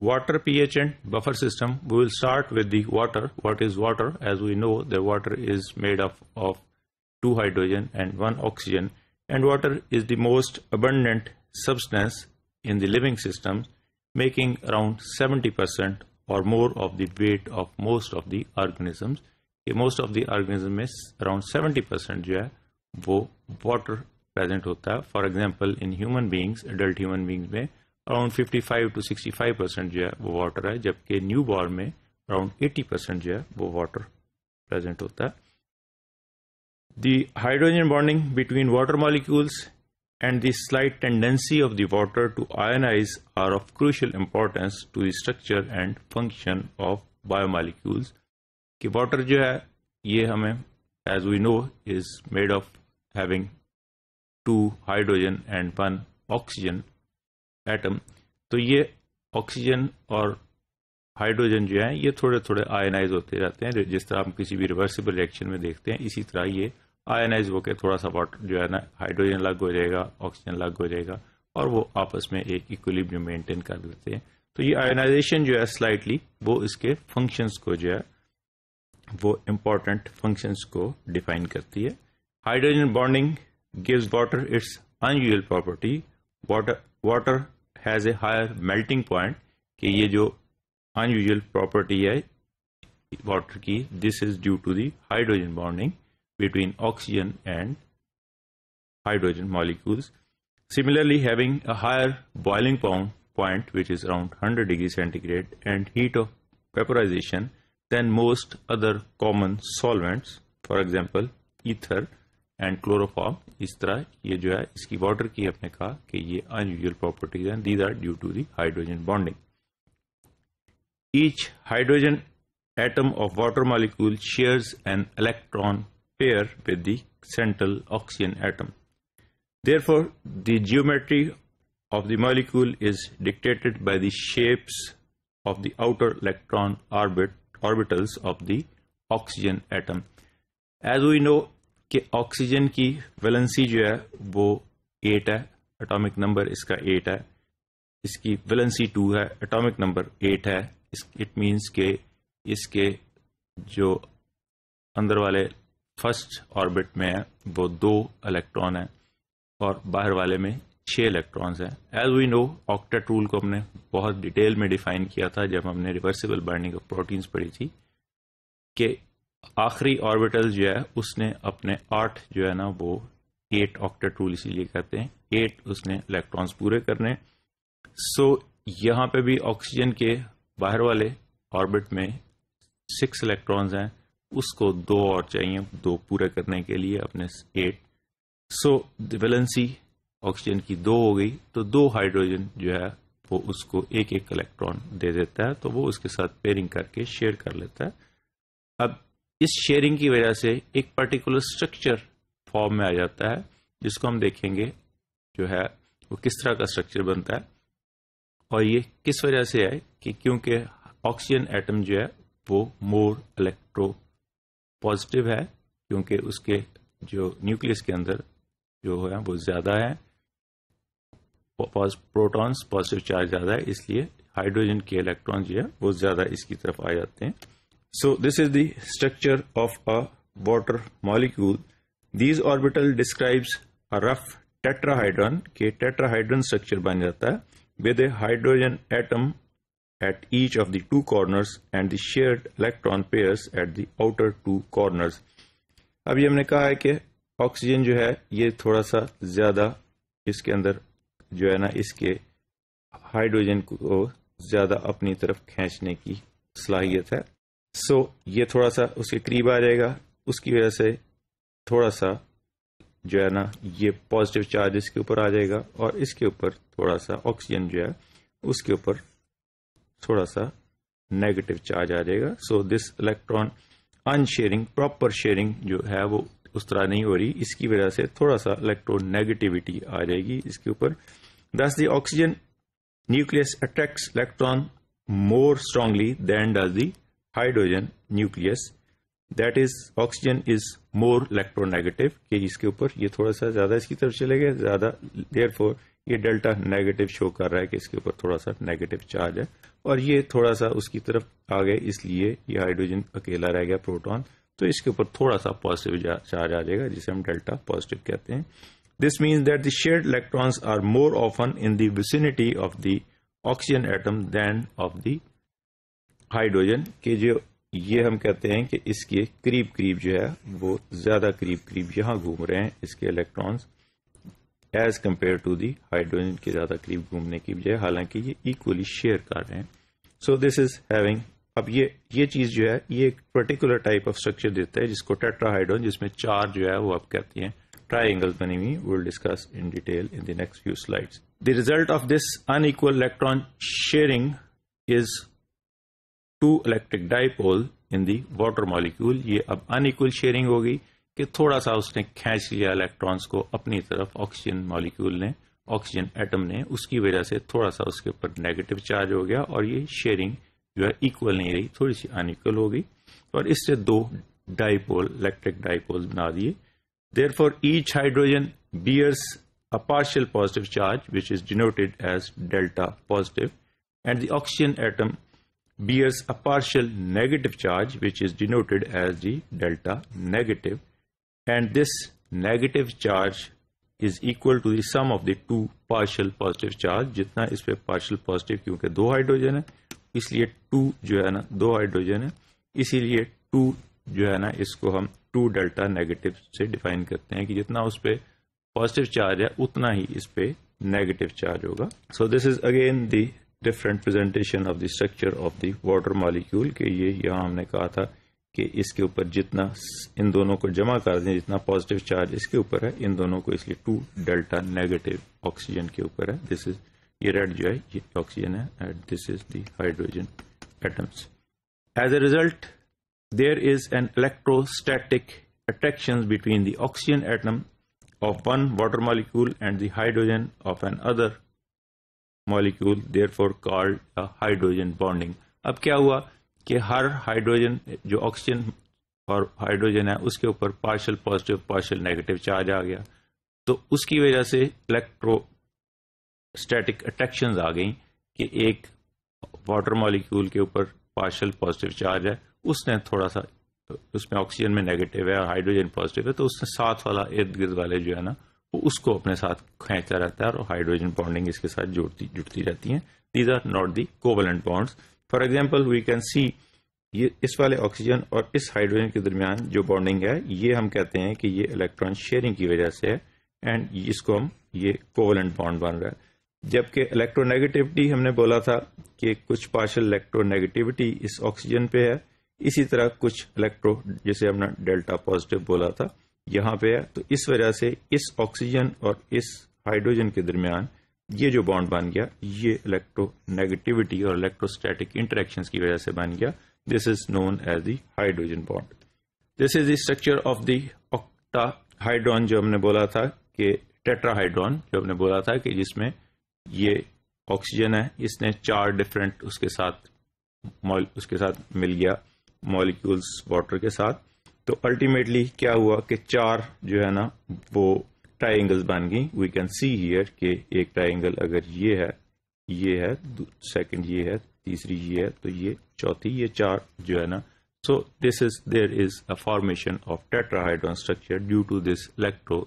water pH and buffer system we will start with the water what is water as we know the water is made up of two hydrogen and one oxygen and water is the most abundant substance in the living system making around 70% or more of the weight of most of the organisms Most of the organism is around 70 percent water present वो water present होता है for example in human beings around 55 to sixty five percent जो है वो water है जबकि newborn में around eighty percent जो है वो वाटर प्रेजेंट होता है hydrogen bonding between water molecules and the slight tendency of the water to ionise are of crucial importance to the structure and function of biomolecules कि water जो है ये हमें as we know is made of having two hydrogen and one oxygen atom तो ये oxygen और hydrogen जो है ये थोड़े थोड़े आयनाइज होते रहते हैं जिस तरह हम किसी भी रिवर्सिबल रिएक्शन में देखते हैं इसी तरह ये आयनाइज होकर थोड़ा सा वाटर जो है ना हाइड्रोजन अलग हो जाएगा ऑक्सीजन अलग हो जाएगा और वो आपस में एक इक्विलिब्रियम मेंटेन कर लेते हैं तो ये आयनाइजेशन जो है स्लाइटली वो इसके फंक्शंस को जो है वो इम्पॉर्टेंट फंक्शंस को डिफाइन करती है hydrogen bonding gives water its unusual property water water Has a higher melting point. कि ये जो अनयूजल प्रॉपर्टी है वाटर की this is due to between oxygen and hydrogen molecules. Similarly, having a higher boiling point, which is around 100 degrees centigrade, and heat of vaporization than most other common solvents, for example, ether, and chloroform इस तरह ये जो है इसकी water की हमने कहा कि ये अनयूजल प्रॉपर्टीज हैं these are due to the hydrogen bonding each hydrogen atom of water molecule shares an electron pair with the central oxygen atom for the geometry of the molecule is dictated by the shapes of the outer electron orbit orbitals of the oxygen atom as we know कि oxygen की valency जो है वो eight है atomic number इसका eight है इसकी valency two है एटॉमिक नंबर एट है इट मीन्स के इसके जो अंदर वाले फर्स्ट ऑर्बिट में है वो दो इलेक्ट्रॉन है और बाहर वाले में छह इलेक्ट्रॉन्स हैं as we know octet rule को हमने बहुत डिटेल में डिफाइन किया था जब हमने रिवर्सिबल बर्निंग ऑफ प्रोटीन्स पढ़ी थी कि आखिरी ऑर्बिटल जो है उसने अपने आठ जो है ना वो एट ऑक्टेट रूल इसीलिए कहते हैं एट उसने इलेक्ट्रॉन्स पूरे करने सो so, यहां पे भी ऑक्सीजन के बाहर वाले ऑर्बिट में सिक्स इलेक्ट्रॉन्स हैं उसको दो और चाहिए दो पूरे करने के लिए अपने एट सो वेलेंसी ऑक्सीजन की दो हो गई तो दो हाइड्रोजन जो है वो उसको एक एक इलेक्ट्रॉन दे देता है तो वो उसके साथ पेयरिंग करके शेयर कर लेता है अब इस शेयरिंग की वजह से एक पर्टिकुलर स्ट्रक्चर फॉर्म में आ जाता है जिसको हम देखेंगे जो है वो किस तरह का स्ट्रक्चर बनता है और ये किस वजह से है कि क्योंकि ऑक्सीजन एटम जो है वो मोर इलेक्ट्रो पॉजिटिव है क्योंकि उसके जो न्यूक्लियस के अंदर जो है वो ज़्यादा है प्रोटॉन्स पॉजिटिव चार्ज ज़्यादा है इसलिए हाइड्रोजन के इलेक्ट्रॉन जो है वो ज़्यादा इसकी तरफ आ जाते हैं So this is the structure of a water molecule. These orbital describes a rough tetrahedron के tetrahedron structure ban jata hai with a hydrogen atom at each of the two corners and the shared electron pairs at the outer two corners. अभी humne kaha hai ki oxygen jo hai ye thoda sa zyada iske andar jo hai na iske hydrogen ko zyada apni taraf khenchne ki salahiyat hai सो so, ये थोड़ा सा उसके करीब आ जाएगा उसकी वजह से थोड़ा सा जो है ना ये पॉजिटिव चार्ज इसके ऊपर आ जाएगा और इसके ऊपर थोड़ा सा ऑक्सीजन जो है उसके ऊपर थोड़ा सा नेगेटिव चार्ज आ जाएगा so this electron unsharing proper sharing जो है वो उस तरह नहीं हो रही इसकी वजह से थोड़ा सा नेगेटिविटी आ जाएगी इसके ऊपर दस the oxygen nucleus attract electron more strongly than does the hydrogen nucleus that is oxygen is more electronegative कि इसके ऊपर ये थोड़ा सा ज्यादा इसकी तरफ चले गए ज्यादा देयर फोर ये डेल्टा नेगेटिव शो कर रहा है कि इसके ऊपर थोड़ा सा नेगेटिव चार्ज है और ये थोड़ा सा उसकी तरफ आ गए इसलिए ये हाइड्रोजन अकेला रह गया प्रोटोन तो इसके ऊपर थोड़ा सा पॉजिटिव चार्ज आ जाएगा जिसे हम डेल्टा पॉजिटिव कहते हैं this means that the share electrons are more often in vicinity of the oxygen atom than of the hydrogen के जो ये हम कहते हैं कि इसके करीब करीब जो है वो ज्यादा करीब करीब यहां घूम रहे हैं इसके electrons as compare to the hydrogen के ज्यादा करीब घूमने की बजाय हालांकि ये इक्वली शेयर कर रहे हैं सो दिस इज हैविंग अब ये ये चीज जो है ये एक पर्टिकुलर टाइप ऑफ स्ट्रक्चर देता है जिसको टेट्राहाइड्रोन जिसमें चार जो है वो आप कहते हैं ट्राइंगल बनी हुई will discuss in detail in the next few slides the result of this unequal electron sharing is two electric dipole in the water molecule ये अब अनइक्वल शेयरिंग हो गई कि थोड़ा सा उसने खींच लिया इलेक्ट्रॉन्स को अपनी तरफ ऑक्सीजन मॉलिक्यूल ने ऑक्सीजन एटम ने उसकी वजह से थोड़ा सा उसके ऊपर नेगेटिव चार्ज हो गया और ये शेयरिंग जो है इक्वल नहीं रही थोड़ी सी अनइक्वल हो गई और इससे दो डाइपोल इलेक्ट्रिक डाइपोल बना दिए therefore each hydrogen bears a partial positive charge which is denoted as delta positive and the oxygen atom bears a partial negative charge which is denoted as the delta negative and this negative charge is equal to the sum of the two partial positive charge jitna is pe partial positive kyunki do hydrogen hai isliye two jo hai na do hydrogen hai isliye two jo hai na isko hum two delta negative se define karte hain ki jitna us pe positive charge hai utna hi is pe negative charge hoga so this is again the different presentation of the structure of the water molecule के ये यहाँ हमने कहा था कि इसके ऊपर जितना इन दोनों को जमा कर दें जितना पॉजिटिव चार्ज इसके ऊपर है इन दोनों को इसलिए टू डेल्टा नेगेटिव ऑक्सीजन के ऊपर है दिस इज ये रेड जो है ये ऑक्सीजन है and this is the hydrogen atoms as a result there is an electrostatic between the oxygen atom of one water water and the hydrogen of another molecule therefore called hydrogen bonding अब क्या हुआ कि हर hydrogen जो oxygen और hydrogen है उसके ऊपर partial positive partial negative charge आ गया तो उसकी वजह से स्टैटिक अट्रैक्शन आ गई कि एक वाटर मॉलिक्यूल के ऊपर पार्शियल पॉजिटिव चार्ज है उसने थोड़ा सा उसमें ऑक्सीजन में नेगेटिव है और हाइड्रोजन पॉजिटिव है तो उसने साथ वाला इर्द गिर्द वाले जो है ना उसको अपने साथ खेचता रहता है और हाइड्रोजन बॉन्डिंग इसके साथ जुड़ती जुड़ती रहती है these are not the covalent bonds for example we can see ये इस वाले ऑक्सीजन और इस हाइड्रोजन के दरमियान जो बॉन्डिंग है ये हम कहते हैं कि ये इलेक्ट्रॉन शेयरिंग की वजह से है एंड इसको हम ये कोवलेंट बॉन्ड बन रहा है जबकि इलेक्ट्रोनेगेटिविटी हमने बोला था कि कुछ पार्शल इलेक्ट्रोनेगेटिविटी इस ऑक्सीजन पे है इसी तरह कुछ इलेक्ट्रो जैसे हमने डेल्टा पॉजिटिव बोला था यहां पे है तो इस वजह से इस ऑक्सीजन और इस हाइड्रोजन के दरमियान ये जो बॉन्ड बन गया ये इलेक्ट्रोनेगेटिविटी और इलेक्ट्रोस्टैटिक इंटरेक्शन की वजह से बन गया this is known as the hydrogen bond this is the structure of the octahedron जो हमने बोला था कि टेट्राहाइड्रॉन जो हमने बोला था कि जिसमें ये ऑक्सीजन है इसने चार डिफरेंट उसके साथ उसके साथ मिल गया मॉलिक्यूल्स वाटर के साथ तो अल्टीमेटली क्या हुआ कि चार जो है ना वो ट्राइंगल्स बन गई वी कैन सी हियर कि एक ट्राइंगल अगर ये है ये है सेकंड ये है तीसरी ये है तो ये चौथी ये चार जो है ना so this is there is a formation of tetrahedron structure due to this 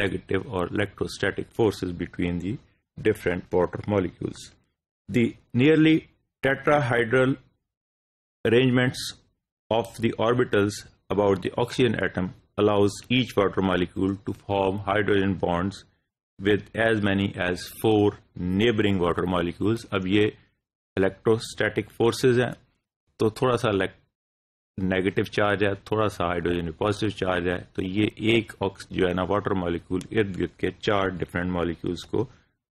electronegative और electrostatic forces between the different water molecules the nearly tetrahedral arrangements of the orbitals about the oxygen atom allows each water molecule to form hydrogen bonds with as many as four neighboring water molecules अब ये electrostatic forces हैं तो थोड़ा सा negative charge है थोड़ा सा hydrogen में पॉजिटिव चार्ज है तो ये एक ऑक्स जो है ना वाटर मॉलिक्यूल इर्द गिर्द के चार डिफरेंट मॉलिक्यूल्स को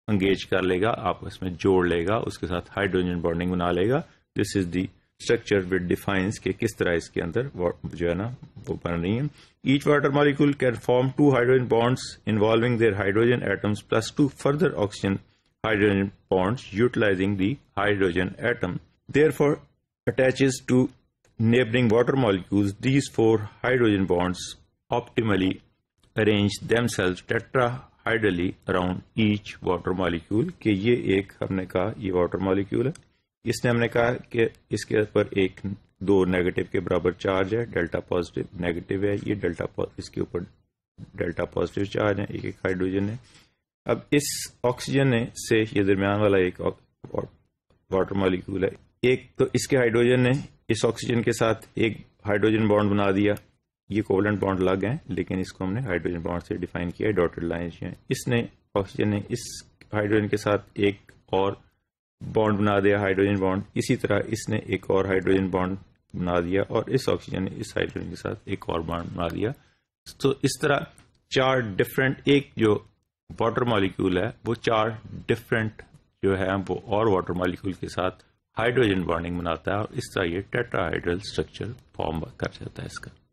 अंगेज कर लेगा आपस में जोड़ लेगा उसके साथ हाइड्रोजन बॉन्डिंग बना लेगा this is the structure with defines के किस तरह इसके अंदर जो है ना वो बन रही है each water molecule can form two hydrogen bonds involving their hydrogen atoms plus two further oxygen hydrogen bonds utilising the hydrogen atom therefore attaches to neighboring water molecules, these four hydrogen bonds optimally arrange themselves tetrahydrally around each water molecule के ये एक हमने कहा ये water molecule है इसने हमने कहा कि इसके ऊपर एक दो नेगेटिव के बराबर चार्ज है डेल्टा पॉजिटिव नेगेटिव है ये डेल्टा इसके ऊपर डेल्टा पॉजिटिव चार्ज है एक एक हाइड्रोजन है अब इस ऑक्सीजन ने से ये दरमियान वाला एक वाटर मॉलिक्यूल है एक तो इसके हाइड्रोजन ने इस ऑक्सीजन के साथ एक हाइड्रोजन बॉन्ड बना दिया ये कोवलेंट बॉन्ड लग गए लेकिन इसको हमने हाइड्रोजन बॉन्ड से डिफाइन किया डॉटेड लाइन इसने ऑक्सीजन ने इस हाइड्रोजन के साथ एक और बॉन्ड बना दिया हाइड्रोजन बॉन्ड इसी तरह इसने एक और हाइड्रोजन बॉन्ड बना दिया और इस ऑक्सीजन ने इस हाइड्रोजन के साथ एक और बॉन्ड बना दिया तो इस तरह चार डिफरेंट एक जो वाटर मॉलिक्यूल है वो चार डिफरेंट जो है वो और वाटर मॉलिक्यूल के साथ हाइड्रोजन बॉन्डिंग बनाता है और इस तरह ये टेट्राहाइड्रल स्ट्रक्चर फॉर्म कर जाता है इसका